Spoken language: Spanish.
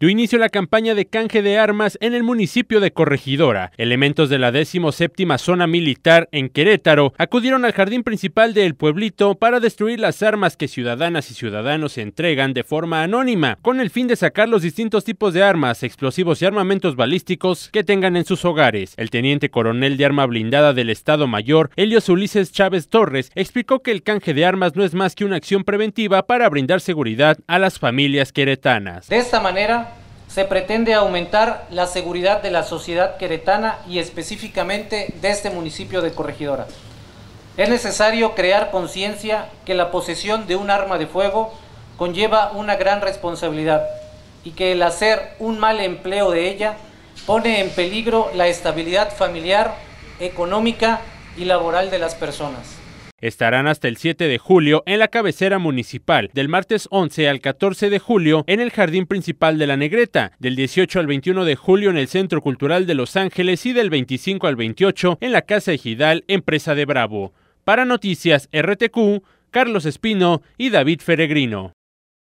Dio inicio la campaña de canje de armas en el municipio de Corregidora. Elementos de la 17 Zona Militar en Querétaro acudieron al jardín principal del pueblito para destruir las armas que ciudadanas y ciudadanos entregan de forma anónima, con el fin de sacar los distintos tipos de armas, explosivos y armamentos balísticos que tengan en sus hogares. El teniente coronel de arma blindada del Estado Mayor, Helios Ulises Chávez Torres, explicó que el canje de armas no es más que una acción preventiva para brindar seguridad a las familias queretanas. De esta manera, se pretende aumentar la seguridad de la sociedad queretana y específicamente de este municipio de Corregidora. Es necesario crear conciencia que la posesión de un arma de fuego conlleva una gran responsabilidad y que el hacer un mal empleo de ella pone en peligro la estabilidad familiar, económica y laboral de las personas. Estarán hasta el 7 de julio en la cabecera municipal, del martes 11 al 14 de julio en el Jardín Principal de la Negreta, del 18 al 21 de julio en el Centro Cultural de Los Ángeles y del 25 al 28 en la Casa Ejidal, empresa de Bravo. Para Noticias RTQ, Carlos Espino y David Feregrino.